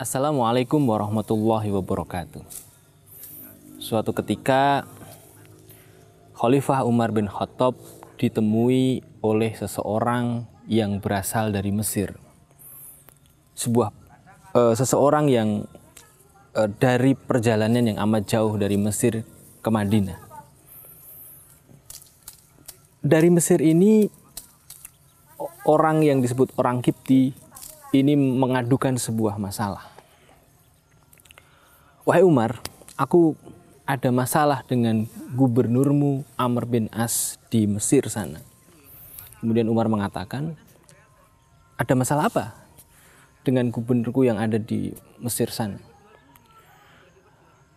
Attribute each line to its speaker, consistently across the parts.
Speaker 1: Assalamualaikum warahmatullahi wabarakatuh. Suatu ketika Khalifah Umar bin Khattab ditemui oleh seseorang yang berasal dari Mesir. Sebuah e, seseorang yang e, dari perjalanan yang amat jauh dari Mesir ke Madinah. Dari Mesir ini orang yang disebut orang Kipti ini mengadukan sebuah masalah. Wahai Umar, aku ada masalah dengan gubernurmu Amr bin As di Mesir sana. Kemudian Umar mengatakan, ada masalah apa dengan gubernurku yang ada di Mesir sana?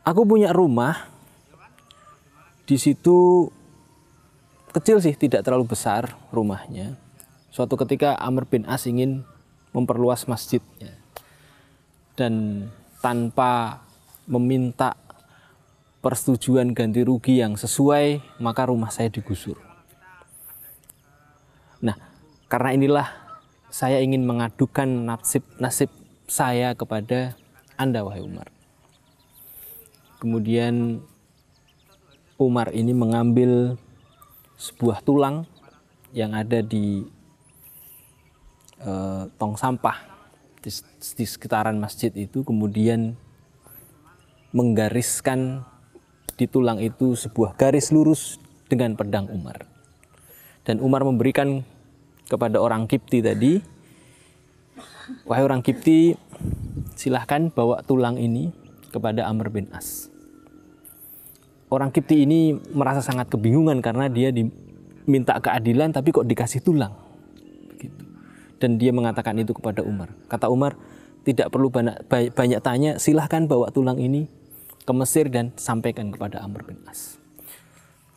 Speaker 1: Aku punya rumah di situ kecil sih, tidak terlalu besar rumahnya. Suatu ketika Amr bin As ingin memperluas masjidnya. Dan tanpa meminta persetujuan ganti rugi yang sesuai, maka rumah saya digusur. Nah, karena inilah saya ingin mengadukan nasib nasib saya kepada Anda wahai Umar. Kemudian Umar ini mengambil sebuah tulang yang ada di Eh, tong sampah di, di sekitaran masjid itu kemudian menggariskan di tulang itu sebuah garis lurus dengan pedang Umar. Dan Umar memberikan kepada orang Kipti tadi, wahai orang Kipti, silahkan bawa tulang ini kepada Amr bin As. Orang Kipti ini merasa sangat kebingungan karena dia diminta keadilan tapi kok dikasih tulang dan dia mengatakan itu kepada Umar. Kata Umar, tidak perlu banyak, banyak tanya, silahkan bawa tulang ini ke Mesir dan sampaikan kepada Amr bin As.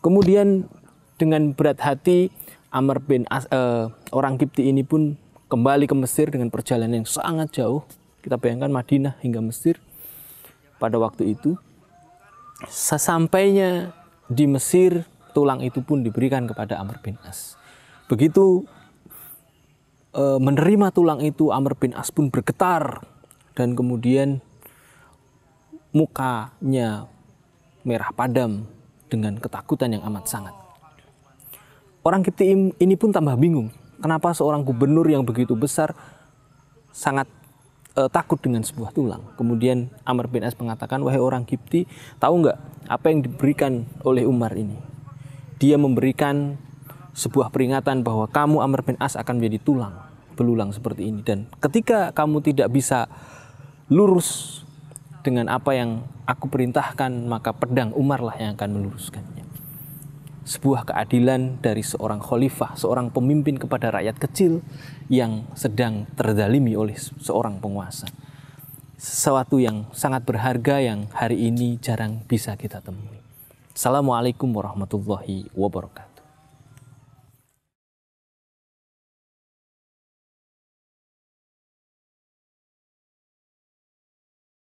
Speaker 1: Kemudian dengan berat hati Amr bin As, eh, orang Kipti ini pun kembali ke Mesir dengan perjalanan yang sangat jauh. Kita bayangkan Madinah hingga Mesir pada waktu itu. Sesampainya di Mesir, tulang itu pun diberikan kepada Amr bin As. Begitu e, menerima tulang itu Amr bin As pun bergetar dan kemudian mukanya merah padam dengan ketakutan yang amat sangat. Orang Kipti ini pun tambah bingung, kenapa seorang gubernur yang begitu besar sangat e, takut dengan sebuah tulang. Kemudian Amr bin As mengatakan, wahai orang Kipti, tahu nggak apa yang diberikan oleh Umar ini? Dia memberikan sebuah peringatan bahwa kamu Amr bin As akan menjadi tulang belulang seperti ini dan ketika kamu tidak bisa lurus dengan apa yang aku perintahkan maka pedang Umarlah yang akan meluruskannya. Sebuah keadilan dari seorang khalifah, seorang pemimpin kepada rakyat kecil yang sedang terdalimi oleh seorang penguasa. Sesuatu yang sangat berharga yang hari ini jarang bisa kita temui. Assalamualaikum warahmatullahi wabarakatuh.